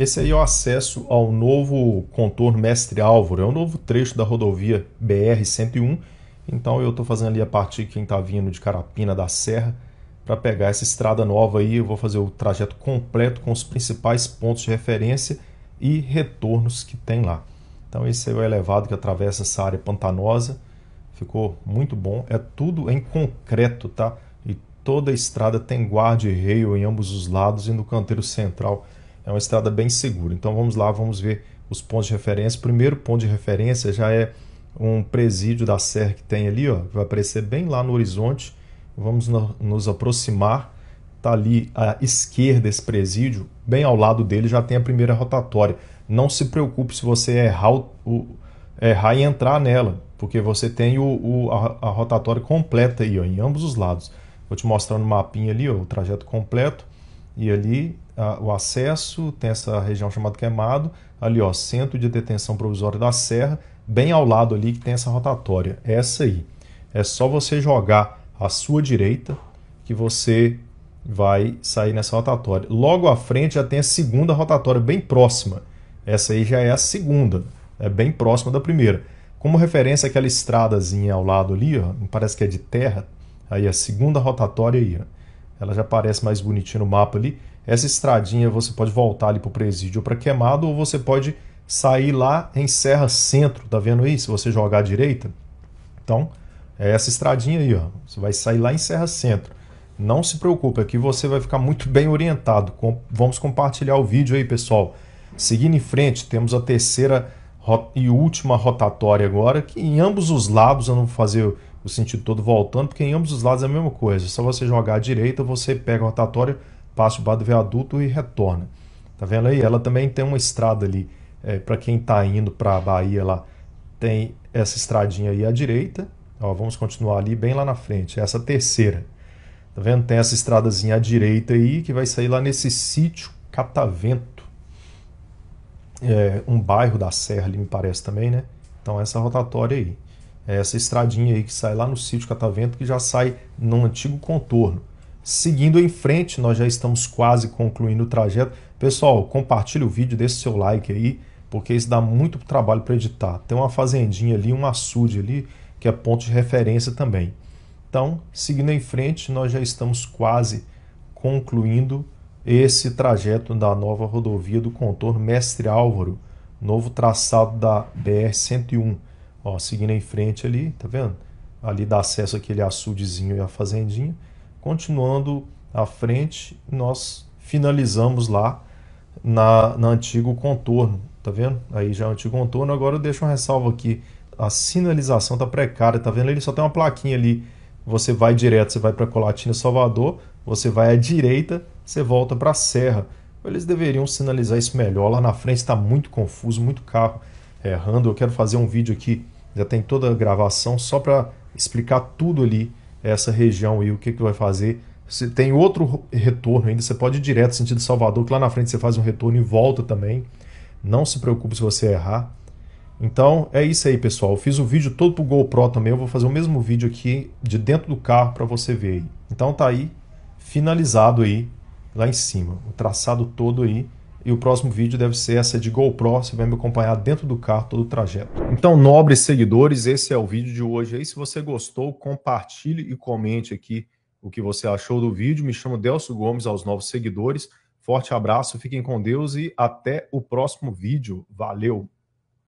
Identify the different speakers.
Speaker 1: Esse aí é o acesso ao novo contorno Mestre Álvaro, é o novo trecho da rodovia BR-101. Então eu estou fazendo ali a partir de quem está vindo de Carapina da Serra para pegar essa estrada nova aí. Eu vou fazer o trajeto completo com os principais pontos de referência e retornos que tem lá. Então esse é o elevado que atravessa essa área pantanosa. Ficou muito bom. É tudo em concreto, tá? E toda a estrada tem guarda-rail em ambos os lados e no canteiro central é uma estrada bem segura. Então vamos lá, vamos ver os pontos de referência. O primeiro ponto de referência já é um presídio da serra que tem ali, ó, vai aparecer bem lá no horizonte. Vamos no, nos aproximar. Está ali à esquerda esse presídio, bem ao lado dele já tem a primeira rotatória. Não se preocupe se você errar, o, o, errar e entrar nela, porque você tem o, o a, a, rotatória completa aí, ó, em ambos os lados. Vou te mostrar no mapinha ali ó, o trajeto completo e ali a, o acesso tem essa região chamada Queimado, ali ó, Centro de Detenção Provisória da Serra, bem ao lado ali que tem essa rotatória, é essa aí. É só você jogar à sua direita que você vai sair nessa rotatória. Logo à frente já tem a segunda rotatória bem próxima. Essa aí já é a segunda, é bem próxima da primeira. Como referência aquela estradazinha ao lado ali, ó, parece que é de terra, aí é a segunda rotatória aí, ó ela já aparece mais bonitinha no mapa ali. Essa estradinha você pode voltar ali para o presídio ou para Queimado, ou você pode sair lá em Serra Centro, tá vendo aí? Se você jogar à direita. Então, é essa estradinha aí, ó. Você vai sair lá em Serra Centro. Não se preocupe, aqui você vai ficar muito bem orientado. Vamos compartilhar o vídeo aí, pessoal. Seguindo em frente, temos a terceira e última rotatória agora, que em ambos os lados, eu não vou fazer o sentido todo voltando, porque em ambos os lados é a mesma coisa. Só você jogar à direita, você pega a rotatória, passa bar do viaduto e retorna. Tá vendo aí? Ela também tem uma estrada ali. É, para quem está indo para a Bahia lá, tem essa estradinha aí à direita. Ó, vamos continuar ali bem lá na frente. Essa terceira. Tá vendo? Tem essa estradazinha à direita aí que vai sair lá nesse sítio Catavento. É, um bairro da Serra ali, me parece também, né? Então essa rotatória aí. É essa estradinha aí que sai lá no sítio Catavento, que já sai num antigo contorno. Seguindo em frente, nós já estamos quase concluindo o trajeto. Pessoal, compartilhe o vídeo, deixe seu like aí, porque isso dá muito trabalho para editar. Tem uma fazendinha ali, um açude ali, que é ponto de referência também. Então, seguindo em frente, nós já estamos quase concluindo esse trajeto da nova rodovia do contorno Mestre Álvaro, novo traçado da BR-101. Ó, seguindo em frente ali, tá vendo? Ali dá acesso àquele açudezinho e à fazendinha. Continuando à frente, nós finalizamos lá na, na antigo contorno, tá vendo? Aí já é o antigo contorno. Agora eu deixo uma ressalva aqui. A sinalização tá precária, tá vendo? Ele só tem uma plaquinha ali. Você vai direto, você vai para Colatina, Salvador, você vai à direita, você volta para a Serra. Eles deveriam sinalizar isso melhor. Lá na frente está muito confuso, muito carro errando. É, eu quero fazer um vídeo aqui, já tem toda a gravação, só para explicar tudo ali, essa região e o que, que vai fazer. Você tem outro retorno ainda, você pode ir direto sentido Salvador, que lá na frente você faz um retorno e volta também. Não se preocupe se você errar. Então é isso aí, pessoal. Eu fiz o vídeo todo pro GoPro também. Eu vou fazer o mesmo vídeo aqui de dentro do carro para você ver aí. Então tá aí, finalizado aí, lá em cima. O traçado todo aí e o próximo vídeo deve ser essa de GoPro, você vai me acompanhar dentro do carro todo o trajeto. Então, nobres seguidores, esse é o vídeo de hoje Se você gostou, compartilhe e comente aqui o que você achou do vídeo. Me chamo Delcio Gomes aos novos seguidores. Forte abraço, fiquem com Deus e até o próximo vídeo. Valeu!